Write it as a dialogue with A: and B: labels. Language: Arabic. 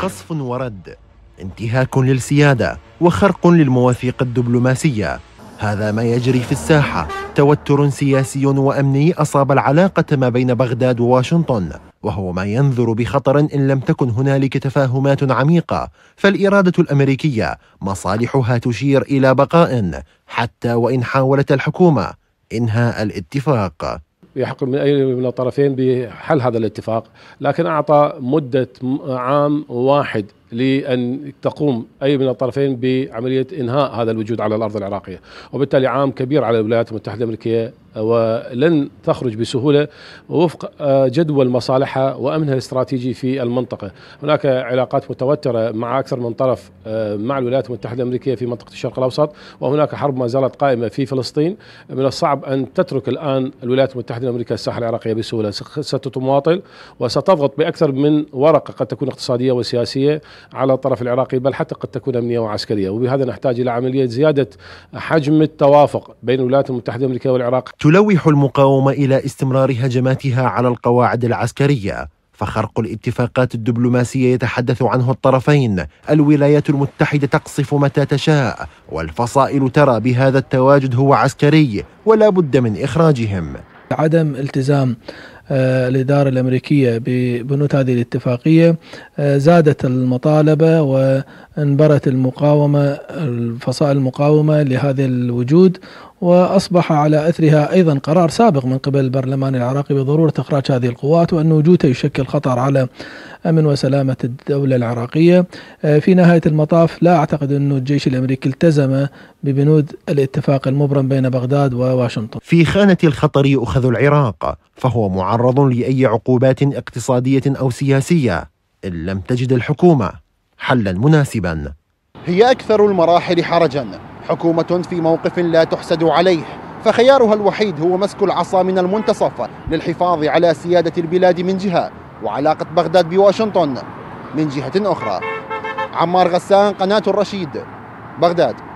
A: قصف ورد انتهاك للسيادة وخرق للمواثيق الدبلوماسية هذا ما يجري في الساحة توتر سياسي وأمني أصاب العلاقة ما بين بغداد وواشنطن وهو ما ينذر بخطر إن لم تكن هنالك تفاهمات عميقة فالإرادة الأمريكية مصالحها تشير إلى بقاء حتى وإن حاولت الحكومة إنهاء الاتفاق
B: يحق من اي من الطرفين بحل هذا الاتفاق لكن اعطى مده عام واحد لأن تقوم أي من الطرفين بعملية إنهاء هذا الوجود على الأرض العراقية وبالتالي عام كبير على الولايات المتحدة الأمريكية ولن تخرج بسهولة وفق آه، جدول مصالحها وأمنها الاستراتيجي في المنطقة هناك علاقات متوترة مع أكثر من طرف آه، مع الولايات المتحدة الأمريكية في منطقة الشرق الأوسط وهناك حرب ما زالت قائمة في فلسطين من الصعب أن تترك الآن الولايات المتحدة الأمريكية الساحة العراقية بسهولة ستتماطل وستضغط بأكثر من ورقة قد تكون اقتصادية وسياسية على الطرف العراقي بل حتى قد تكون امنيه وعسكريه وبهذا نحتاج الى عمليه زياده حجم التوافق بين الولايات المتحده الامريكيه والعراق.
A: تلوح المقاومه الى استمرار هجماتها على القواعد العسكريه فخرق الاتفاقات الدبلوماسيه يتحدث عنه الطرفين الولايات المتحده تقصف متى تشاء والفصائل ترى بهذا التواجد هو عسكري ولا بد من اخراجهم عدم التزام آه، الإدارة الأمريكية ببنود هذه الاتفاقية
C: آه، زادت المطالبة وانبرت المقاومة الفصائل المقاومة لهذا الوجود واصبح على اثرها ايضا قرار سابق من قبل البرلمان العراقي بضروره اخراج هذه القوات وان وجودها يشكل خطر على امن وسلامه الدوله العراقيه. آه، في نهايه المطاف لا اعتقد أن الجيش الامريكي التزم ببنود الاتفاق المبرم بين بغداد وواشنطن.
A: في خانه الخطر يؤخذ العراق فهو معرض لاي عقوبات اقتصاديه او سياسيه ان لم تجد الحكومه حلا مناسبا
D: هي اكثر المراحل حرجا حكومه في موقف لا تحسد عليه فخيارها الوحيد هو مسك العصا من المنتصف للحفاظ على سياده البلاد من جهه وعلاقه بغداد بواشنطن من جهه اخرى عمار غسان قناه الرشيد بغداد